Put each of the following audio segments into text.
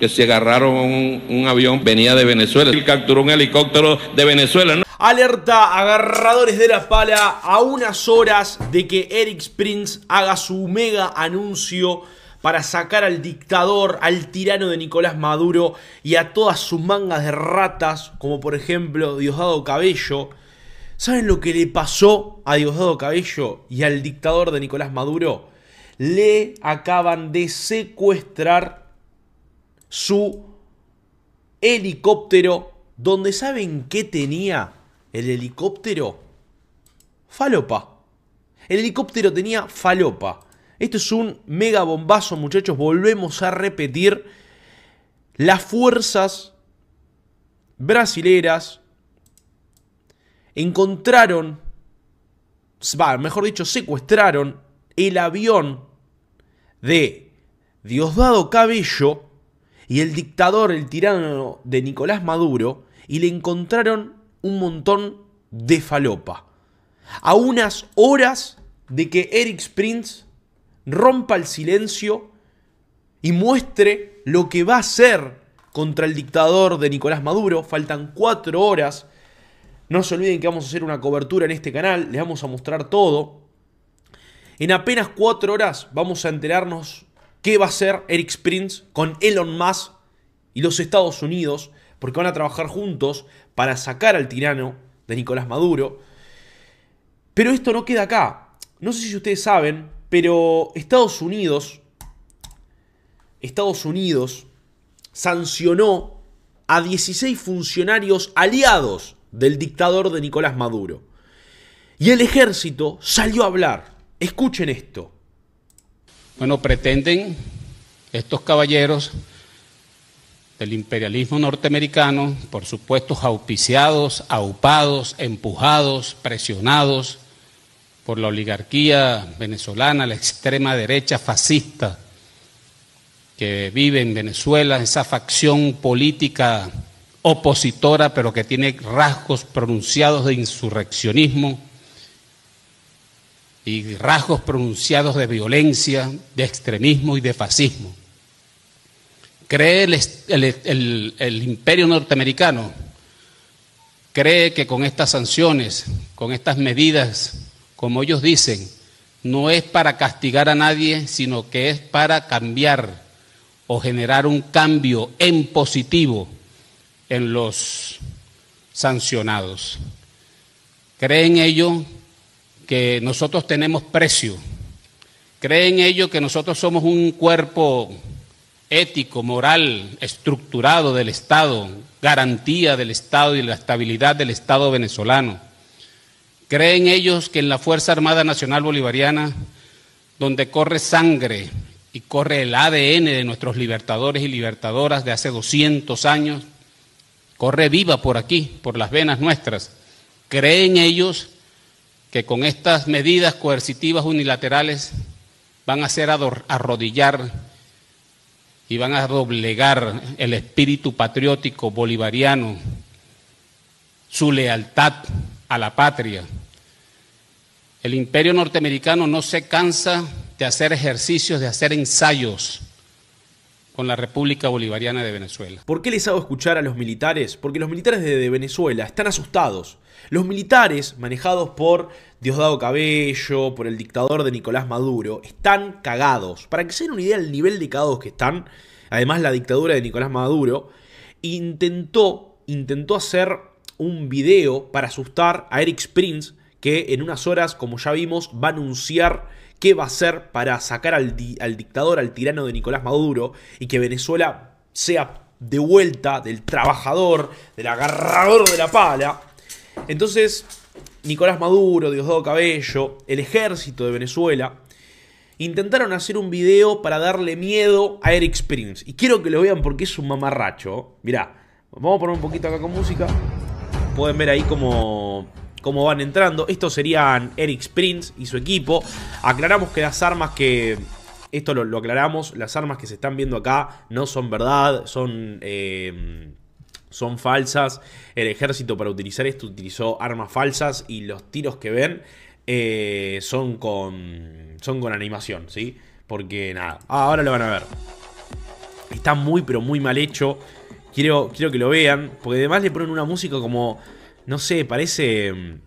que se agarraron un, avión, venía de Venezuela, y capturó un helicóptero de Venezuela. Alerta, agarradores de la pala, a unas horas de que Eric Prince haga su mega anuncio para sacar al dictador, al tirano de Nicolás Maduro y a todas sus mangas de ratas, como por ejemplo Diosdado Cabello. ¿Saben lo que le pasó a Diosdado Cabello y al dictador de Nicolás Maduro? Le acaban de secuestrar su helicóptero, donde saben qué tenía el helicóptero? Falopa. El helicóptero tenía falopa. Esto es un mega bombazo, muchachos. Volvemos a repetir. Las fuerzas brasileras encontraron, mejor dicho, secuestraron el avión de Diosdado Cabello y el dictador, el tirano de Nicolás Maduro, y le encontraron un montón de falopa. A unas horas de que Eric Prince rompa el silencio y muestre lo que va a hacer contra el dictador de Nicolás Maduro. Faltan cuatro horas. No se olviden que vamos a hacer una cobertura en este canal. Les vamos a mostrar todo. En apenas cuatro horas vamos a enterarnos qué va a hacer Eric Sprint con Elon Musk y los Estados Unidos, porque van a trabajar juntos para sacar al tirano de Nicolás Maduro. Pero esto no queda acá. No sé si ustedes saben, pero Estados Unidos, Estados Unidos sancionó a 16 funcionarios aliados del dictador de Nicolás Maduro. Y el ejército salió a hablar. Escuchen esto. Bueno, pretenden estos caballeros del imperialismo norteamericano, por supuesto, auspiciados, aupados, empujados, presionados por la oligarquía venezolana, la extrema derecha fascista que vive en Venezuela, esa facción política opositora, pero que tiene rasgos pronunciados de insurreccionismo y rasgos pronunciados de violencia, de extremismo y de fascismo. Cree el, imperio norteamericano, cree que con estas sanciones, con estas medidas, como ellos dicen, no es para castigar a nadie, sino que es para cambiar o generar un cambio en positivo en los sancionados. Creen ellos que nosotros tenemos precio. Creen ellos que nosotros somos un cuerpo ético, moral, estructurado del Estado, garantía del Estado y la estabilidad del Estado venezolano. Creen ellos que en la Fuerza Armada Nacional Bolivariana, donde corre sangre y corre el ADN de nuestros libertadores y libertadoras de hace 200 años, corre viva por aquí, por las venas nuestras, creen ellos que con estas medidas coercitivas unilaterales van a hacer arrodillar y van a doblegar el espíritu patriótico bolivariano, su lealtad a la patria. El imperio norteamericano no se cansa de hacer ejercicios, de hacer ensayos con la República Bolivariana de Venezuela. ¿Por qué les hago escuchar a los militares? Porque los militares de, Venezuela están asustados. Los militares, manejados por Diosdado Cabello, por el dictador de Nicolás Maduro, están cagados. Para que se den una idea del nivel de cagados que están, además la dictadura de Nicolás Maduro intentó, intentó hacer un video para asustar a Eric Springs, que en unas horas, como ya vimos, va a anunciar qué va a hacer para sacar al, dictador, al tirano de Nicolás Maduro, y que Venezuela sea de vuelta del trabajador, del agarrador de la pala. Entonces, Nicolás Maduro, Diosdado Cabello, el ejército de Venezuela, intentaron hacer un video para darle miedo a Eric Springs. Y quiero que lo vean porque es un mamarracho. ¿eh? Mirá, vamos a poner un poquito acá con música. Pueden ver ahí como cómo van entrando. Estos serían Eric Prince y su equipo. Aclaramos que las armas que... Esto lo, aclaramos, las armas que se están viendo acá no son verdad, son... Eh, son falsas. El ejército para utilizar esto utilizó armas falsas y los tiros que ven eh, son, con, son con animación, ¿sí? Porque nada, ah, ahora lo van a ver. Está muy pero muy mal hecho. Quiero, quiero que lo vean, porque además le ponen una música como no sé, parece mm,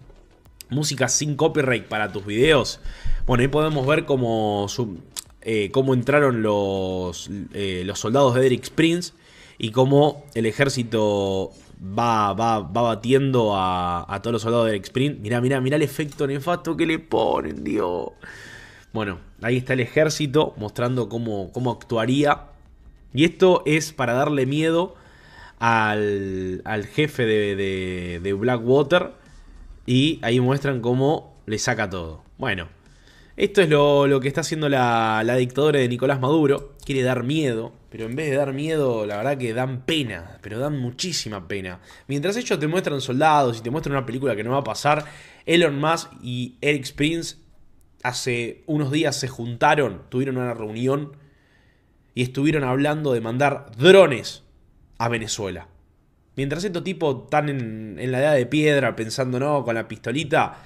música sin copyright para tus videos. Bueno, ahí podemos ver cómo, eh, cómo entraron los, eh, los soldados de Eric sprint y cómo el ejército va, va, batiendo a, todos los soldados de Eric Springs. Mirá, mirá, mirá el efecto nefasto que le ponen, Dios. Bueno, ahí está el ejército mostrando cómo, cómo actuaría. Y esto es para darle miedo al, jefe de, de, Blackwater y ahí muestran cómo le saca todo. Bueno, esto es lo, que está haciendo la, la, dictadura de Nicolás Maduro. Quiere dar miedo, pero en vez de dar miedo, la verdad que dan pena, pero dan muchísima pena. Mientras ellos te muestran soldados y te muestran una película que no va a pasar, Elon Musk y Eric Prince hace unos días se juntaron, tuvieron una reunión y estuvieron hablando de mandar drones a Venezuela. Mientras estos tipos están en, la edad de piedra pensando, no, con la pistolita,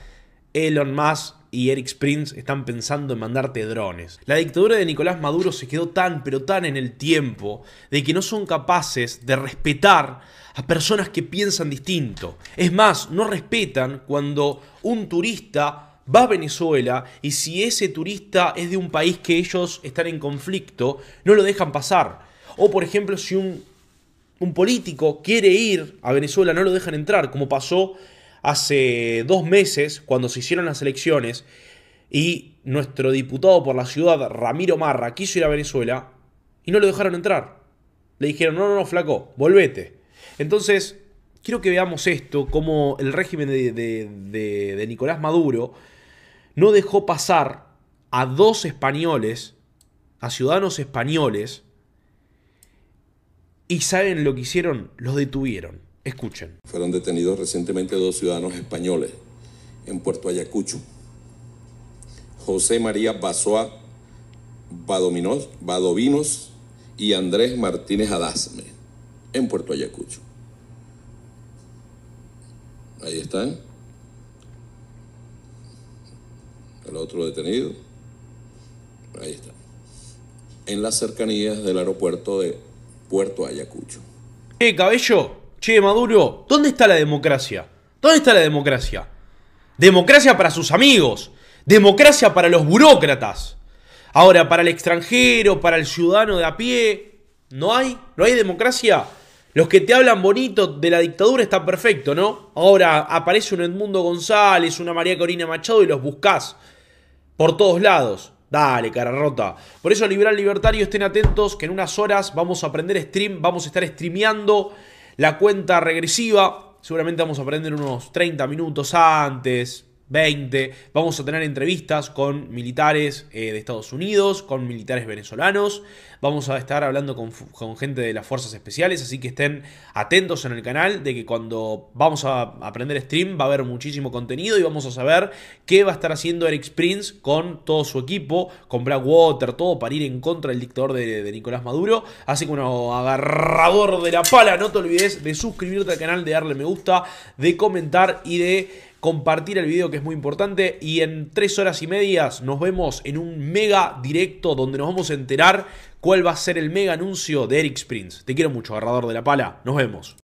Elon Musk y Eric Springs están pensando en mandarte drones. La dictadura de Nicolás Maduro se quedó tan, pero tan en el tiempo, de que no son capaces de respetar a personas que piensan distinto. Es más, no respetan cuando un turista va a Venezuela y si ese turista es de un país que ellos están en conflicto, no lo dejan pasar. O por ejemplo, si un un político quiere ir a Venezuela, no lo dejan entrar, como pasó hace dos meses cuando se hicieron las elecciones y nuestro diputado por la ciudad, Ramiro Marra, quiso ir a Venezuela y no lo dejaron entrar. Le dijeron, no, no, no, flaco, volvete. Entonces, quiero que veamos esto, como el régimen de, de Nicolás Maduro no dejó pasar a dos españoles, a ciudadanos españoles, ¿Y saben lo que hicieron? Los detuvieron. Escuchen. Fueron detenidos recientemente dos ciudadanos españoles en Puerto Ayacucho. José María Basoa Badovinos y Andrés Martínez Adasme en Puerto Ayacucho. Ahí están. El otro detenido. Ahí está. En las cercanías del aeropuerto de Puerto Ayacucho. Eh, Cabello, che, Maduro, ¿dónde está la democracia? ¿Dónde está la democracia? Democracia para sus amigos, democracia para los burócratas. Ahora, para el extranjero, para el ciudadano de a pie, ¿no hay? ¿No hay democracia? Los que te hablan bonito de la dictadura están perfecto, ¿no? Ahora aparece un Edmundo González, una María Corina Machado y los buscas por todos lados. Dale, cara rota. Por eso, liberal libertario, estén atentos que en unas horas vamos a aprender stream, vamos a estar streameando la cuenta regresiva. Seguramente vamos a aprender unos 30 minutos antes, 20. Vamos a tener entrevistas con militares eh, de Estados Unidos, con militares venezolanos. Vamos a estar hablando con, gente de las fuerzas especiales, así que estén atentos en el canal de que cuando vamos a aprender stream va a haber muchísimo contenido y vamos a saber qué va a estar haciendo Eric Prince con todo su equipo, con Blackwater, todo para ir en contra del dictador de, Nicolás Maduro. Así que agarrador de la pala, no te olvides de suscribirte al canal, de darle me gusta, de comentar y de compartir el video que es muy importante y en tres horas y medias nos vemos en un mega directo donde nos vamos a enterar cuál va a ser el mega anuncio de Eric Sprints. Te quiero mucho, agarrador de la pala. Nos vemos.